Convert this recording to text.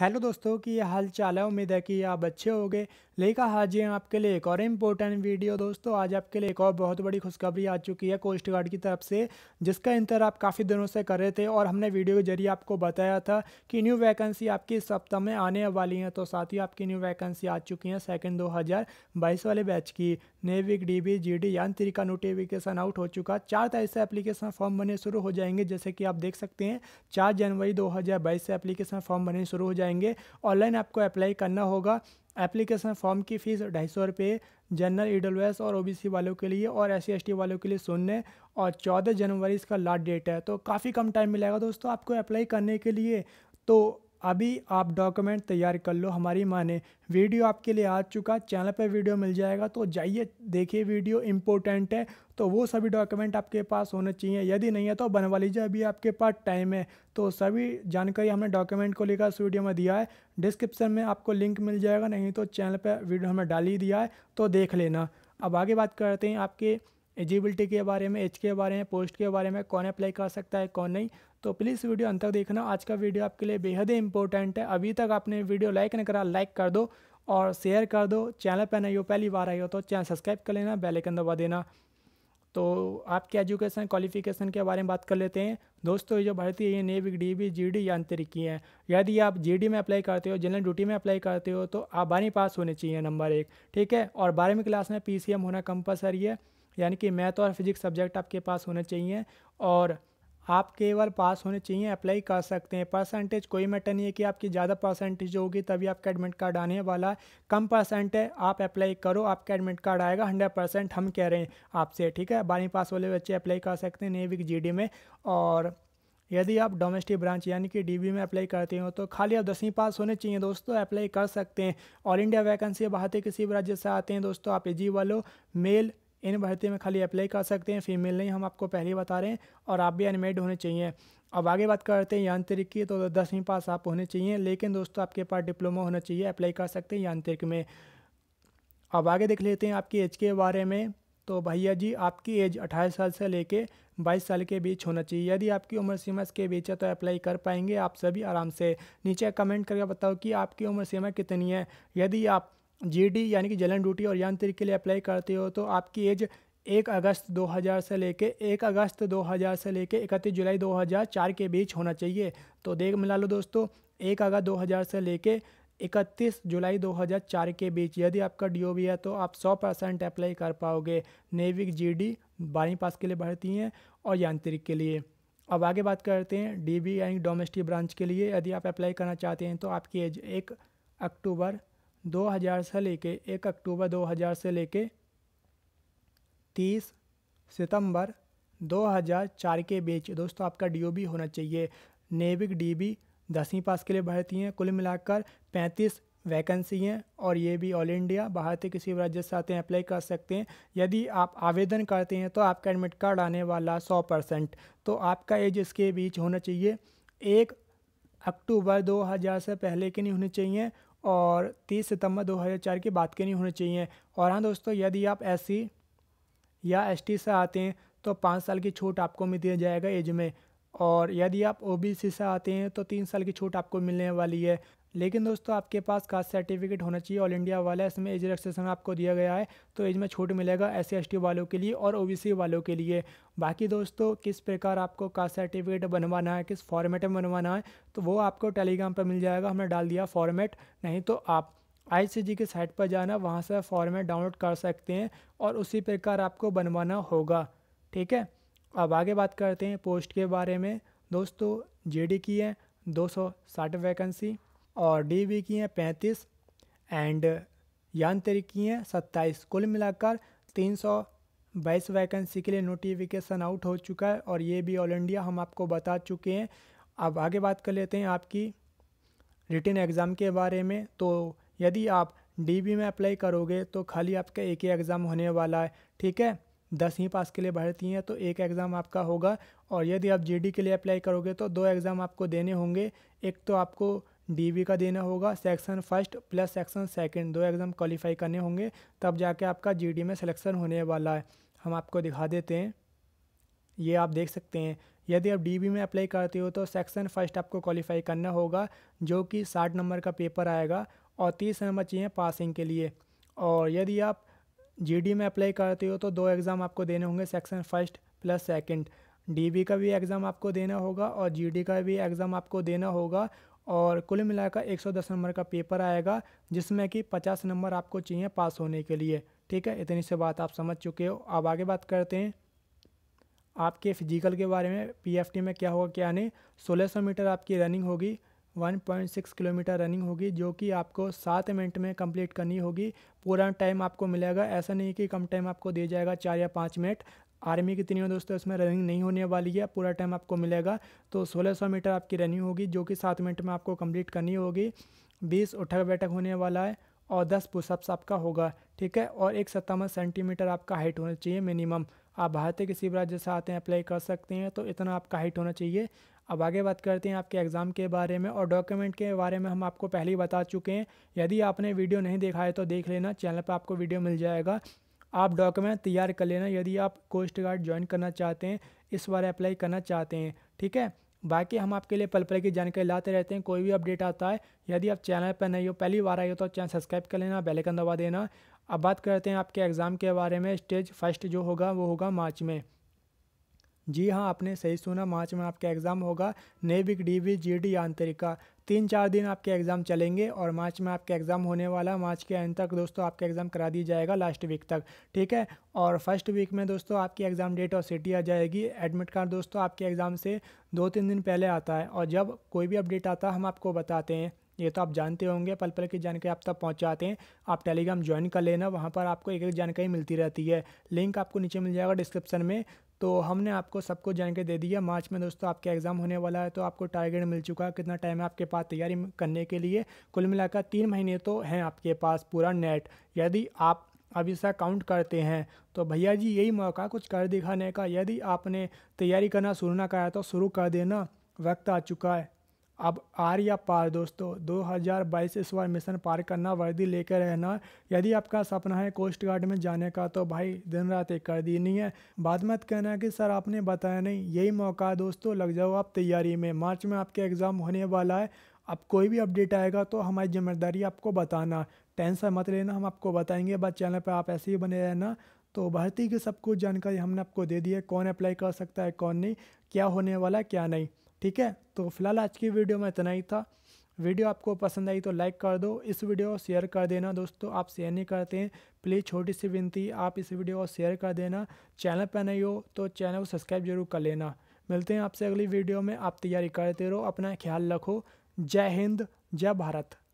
hello दोस्तों की हाल चाल है उम्मीद है कि आप अच्छे होंगे लेकर हाजिर हैं आपके लिए एक और इम्पोर्टेंट वीडियो दोस्तों आज आपके लिए एक और बहुत बड़ी खुशखबरी आ चुकी है कोस्ट गार्ड की तरफ से जिसका इंतजार आप काफ़ी दिनों से कर रहे थे और हमने वीडियो के जरिए आपको बताया था कि न्यू वैकेंसी आपकी इस सप्ताह में आने वाली हैं तो साथ ही आपकी न्यू वैकेंसी आ चुकी हैं सेकेंड दो वाले बैच की नेविक डी बी जी डी यांत्रिका नोटिफिकेशन आउट हो चुका चार तारीख से एप्लीकेशन फॉर्म बने शुरू हो जाएंगे जैसे कि आप देख सकते हैं चार जनवरी दो से एप्लीकेशन फॉर्म बने शुरू हो जाएंगे ऑनलाइन आपको अप्लाई करना होगा एप्लीकेशन फॉर्म की फ़ीस ढाई सौ रुपये जनरल एस और ओबीसी वालों के लिए और एस सी वालों के लिए शून्य और चौदह जनवरी इसका लास्ट डेट है तो काफ़ी कम टाइम मिलेगा दोस्तों आपको अप्लाई करने के लिए तो अभी आप डॉक्यूमेंट तैयार कर लो हमारी माने वीडियो आपके लिए आ चुका चैनल पर वीडियो मिल जाएगा तो जाइए देखिए वीडियो इंपॉर्टेंट है तो वो सभी डॉक्यूमेंट आपके पास होने चाहिए यदि नहीं है तो बनवा लीजिए अभी आपके पास टाइम है तो सभी जानकारी हमने डॉक्यूमेंट को लेकर इस वीडियो में दिया है डिस्क्रिप्शन में आपको लिंक मिल जाएगा नहीं तो चैनल पर वीडियो हमें डाल ही दिया है तो देख लेना अब आगे बात करते हैं आपके एलिजिबिलिटी के बारे में एज के बारे में पोस्ट के बारे में कौन अप्लाई कर सकता है कौन नहीं तो प्लीज़ वीडियो अंत तक देखना आज का वीडियो आपके लिए बेहद ही इंपॉर्टेंट है अभी तक आपने वीडियो लाइक नहीं करा लाइक कर दो और शेयर कर दो चैनल पर नहीं हो पहली बार आई हो तो चैनल सब्सक्राइब कर लेना बेलाइकन दबा देना तो आपके एजुकेशन क्वालिफिकेशन के बारे में बात कर लेते हैं दोस्तों ये जो भर्ती है ये नेविक डी बी जी डी या अंतरिकी है यदि आप जी डी में अप्लाई करते हो जनरल ड्यूटी में अप्लाई करते हो तो आप बारहवीं पास होने चाहिए नंबर एक ठीक है और बारहवीं क्लास में पी सी एम होना कंपलसरी है यानी कि मैथ और फिजिक्स सब्जेक्ट आपके पास होने चाहिए और आप केवल पास होने चाहिए अप्लाई कर सकते हैं परसेंटेज कोई मैटर नहीं है कि आपकी ज़्यादा परसेंटेज होगी तभी आपका एडमिट कार्ड आने वाला है कम परसेंट है आप अप्लाई करो आपका एडमिट कार्ड आएगा हंड्रेड परसेंट हम कह रहे हैं आपसे ठीक है बारहवीं पास वाले बच्चे अप्लाई कर सकते हैं नेविक जी में और यदि आप डोमेस्टिक ब्रांच यानी कि डीबी में अप्लाई करते हो तो खाली आप दसवीं पास होने चाहिए दोस्तों अप्लाई कर सकते हैं ऑल इंडिया वैकेंसी बाहर किसी भी राज्य से आते हैं दोस्तों आप एजी वालों मेल इन भर्ती में खाली अप्लाई कर सकते हैं फीमेल नहीं हम आपको पहले बता रहे हैं और आप भी अनमेड होने चाहिए अब आगे बात करते हैं यांत्रिक की तो दसवीं पास आप होने चाहिए लेकिन दोस्तों आपके पास डिप्लोमा होना चाहिए अप्लाई कर सकते हैं यांत्रिक में अब आगे देख लेते हैं आपकी एज के बारे में तो भैया जी आपकी एज अट्ठाईस साल से लेके 22 साल के बीच होना चाहिए यदि आपकी उम्र सीमा के बीच है तो अप्लाई कर पाएंगे आप सभी आराम से नीचे कमेंट करके बताओ कि आपकी उम्र सीमा कितनी है यदि आप जीडी यानी कि जलन ड्यूटी और यांत्रिक के लिए अप्लाई करते हो तो आपकी एज एक अगस्त 2000 से लेके एक अगस्त 2000 से लेके इकतीस जुलाई 2004 के बीच होना चाहिए तो देख मिला लो दोस्तों एक अगस्त 2000 से लेके इकतीस जुलाई 2004 के बीच यदि आपका डी है तो आप 100 परसेंट अप्लाई कर पाओगे नेविक जी डी बारहवीं पास के लिए भर्ती हैं और यांत्रिक के लिए अब आगे बात करते हैं डी यानी डोमेस्टिक ब्रांच के लिए यदि आप अप्लाई करना चाहते हैं तो आपकी एज एक अक्टूबर 2000 से लेके एक अक्टूबर 2000 से लेके 30 सितंबर 2004 के बीच दोस्तों आपका बी होना चाहिए नेविक डी बी दसवीं पास के लिए भर्ती हैं कुल मिलाकर 35 वैकेंसी हैं और ये भी ऑल इंडिया बाहर के किसी भी राज्य से आते हैं अप्लाई कर सकते हैं यदि आप आवेदन करते हैं तो आपका एडमिट कार्ड आने वाला 100 परसेंट तो आपका एज इसके बीच होना चाहिए एक अक्टूबर 2000 से पहले के नहीं होने चाहिए और 30 सितंबर 2004 के बाद के नहीं होने चाहिए और हाँ दोस्तों यदि आप एस या एस से आते हैं तो पाँच साल की छूट आपको मिल दिया जाएगा एज में और यदि आप ओ से आते हैं तो तीन साल की छूट आपको मिलने वाली है लेकिन दोस्तों आपके पास कास्ट सर्टिफिकेट होना चाहिए ऑल इंडिया वाला इसमें एज रजिस्ट्रेशन आपको दिया गया है तो एज में छूट मिलेगा एस सी वालों के लिए और ओबीसी वालों के लिए बाकी दोस्तों किस प्रकार आपको कास्ट सर्टिफिकेट बनवाना है किस फॉर्मेट में बनवाना है तो वो आपको टेलीग्राम पर मिल जाएगा हमने डाल दिया फॉर्मेट नहीं तो आप जी की साइट पर जाना वहाँ से फॉर्मेट डाउनलोड कर सकते हैं और उसी प्रकार आपको बनवाना होगा ठीक है अब आगे बात करते हैं पोस्ट के बारे में दोस्तों जे की है दो सौ साठ वैकेंसी और डी बी की हैं पैंतीस एंड यांत्रिक की हैं सत्ताईस कुल मिलाकर तीन सौ बाईस वैकेंसी के लिए नोटिफिकेशन आउट हो चुका है और ये भी ऑल इंडिया हम आपको बता चुके हैं अब आगे बात कर लेते हैं आपकी रिटर्न एग्ज़ाम के बारे में तो यदि आप डीबी में अप्लाई करोगे तो खाली आपका एक ही एग्ज़ाम होने वाला है ठीक है दस ही पास के लिए भर्ती हैं तो एक एग्ज़ाम आपका होगा और यदि आप जीडी के लिए अप्लाई करोगे तो दो एग्ज़ाम आपको देने होंगे एक तो आपको डी का देना होगा section first plus section second दो एग्ज़ाम क्वालिफाई करने होंगे तब जाके आपका जीडी में सिलेक्शन होने वाला है हम आपको दिखा देते हैं ये आप देख सकते हैं यदि आप डीबी में अप्लाई करते हो तो सेक्शन फर्स्ट आपको क्वालिफाई करना होगा जो कि साठ नंबर का पेपर आएगा और तीस नंबर चाहिए पासिंग के लिए और यदि आप जी में अप्लाई करते हो तो दो एग्ज़ाम आपको देने होंगे section first plus second DB का भी एग्ज़ाम आपको देना होगा और जीडी का भी एग्ज़ाम आपको देना होगा और कुल मिलाकर 110 नंबर का पेपर आएगा जिसमें कि 50 नंबर आपको चाहिए पास होने के लिए ठीक है इतनी से बात आप समझ चुके हो अब आगे बात करते हैं आपके फिजिकल के बारे में पीएफटी में क्या होगा क्या नहीं सौ मीटर आपकी रनिंग होगी 1.6 किलोमीटर रनिंग होगी जो कि आपको सात मिनट में कंप्लीट करनी होगी पूरा टाइम आपको मिलेगा ऐसा नहीं कि कम टाइम आपको दिया जाएगा चार या पाँच मिनट आर्मी की तीनों दोस्तों इसमें रनिंग नहीं होने वाली है पूरा टाइम आपको मिलेगा तो 1600 मीटर आपकी रनिंग होगी जो कि सात मिनट में आपको कंप्लीट करनी होगी बीस उठक बैठक होने वाला है और दस पुशअप्स आपका होगा ठीक है और एक सत्तावन सेंटीमीटर आपका हाइट होना चाहिए मिनिमम आप भारत के किसी भी राज्य से आते हैं अप्लाई कर सकते हैं तो इतना आपका हाइट होना चाहिए अब आगे बात करते हैं आपके एग्ज़ाम के बारे में और डॉक्यूमेंट के बारे में हम आपको पहले ही बता चुके हैं यदि आपने वीडियो नहीं देखा है तो देख लेना चैनल पर आपको वीडियो मिल जाएगा आप डॉक्यूमेंट तैयार कर लेना यदि आप कोस्ट गार्ड ज्वाइन करना चाहते हैं इस बार अप्लाई करना चाहते हैं ठीक है बाकी हम आपके लिए पल पल की जानकारी लाते रहते हैं कोई भी अपडेट आता है यदि आप चैनल पर नहीं हो पहली बार आए हो तो चैनल सब्सक्राइब कर लेना बेल आइकन दबा देना अब बात करते हैं आपके एग्ज़ाम के बारे में स्टेज फर्स्ट जो होगा वो होगा मार्च में जी हाँ आपने सही सुना मार्च में आपका एग्ज़ाम होगा नेविक वी जी डी आंतरिका तीन चार दिन आपके एग्ज़ाम चलेंगे और मार्च में आपका एग्ज़ाम होने वाला मार्च के एंड तक दोस्तों आपका एग्ज़ाम करा दिया जाएगा लास्ट वीक तक ठीक है और फर्स्ट वीक में दोस्तों आपकी एग्ज़ाम डेट और सिटी आ जाएगी एडमिट कार्ड दोस्तों आपके एग्ज़ाम से दो तीन दिन पहले आता है और जब कोई भी अपडेट आता है हम आपको बताते हैं ये तो आप जानते होंगे पल पल की जानकारी आप तक पहुंचाते हैं आप टेलीग्राम ज्वाइन कर लेना वहाँ पर आपको एक एक जानकारी मिलती रहती है लिंक आपको नीचे मिल जाएगा डिस्क्रिप्शन में तो हमने आपको सब कुछ जान के दे दिया मार्च में दोस्तों आपके एग्ज़ाम होने वाला है तो आपको टारगेट मिल चुका है कितना टाइम है आपके पास तैयारी करने के लिए कुल मिलाकर तीन महीने तो हैं आपके पास पूरा नेट यदि आप अभी सा काउंट करते हैं तो भैया जी यही मौका कुछ कर दिखाने का यदि आपने तैयारी करना शुरू ना कराया तो शुरू कर देना वक्त आ चुका है अब आर या पार दोस्तों 2022 इस बार मिशन पार करना वर्दी लेकर रहना यदि आपका सपना है कोस्ट गार्ड में जाने का तो भाई दिन रात एक कर दी नहीं है बाद मत कहना कि सर आपने बताया नहीं यही मौका है दोस्तों लग जाओ आप तैयारी में मार्च में आपके एग्ज़ाम होने वाला है अब कोई भी अपडेट आएगा तो हमारी जिम्मेदारी आपको बताना टेंशन मत लेना हम आपको बताएंगे बस चैनल पर आप ऐसे ही बने रहना तो भर्ती की सब कुछ जानकारी हमने आपको दे दी है कौन अप्लाई कर सकता है कौन नहीं क्या होने वाला है क्या नहीं ठीक है तो फिलहाल आज की वीडियो में इतना ही था वीडियो आपको पसंद आई तो लाइक कर दो इस वीडियो को शेयर कर देना दोस्तों आप शेयर नहीं करते हैं प्लीज़ छोटी सी विनती आप इस वीडियो को शेयर कर देना चैनल पर नहीं हो तो चैनल को सब्सक्राइब जरूर कर लेना मिलते हैं आपसे अगली वीडियो में आप तैयारी करते रहो अपना ख्याल रखो जय हिंद जय भारत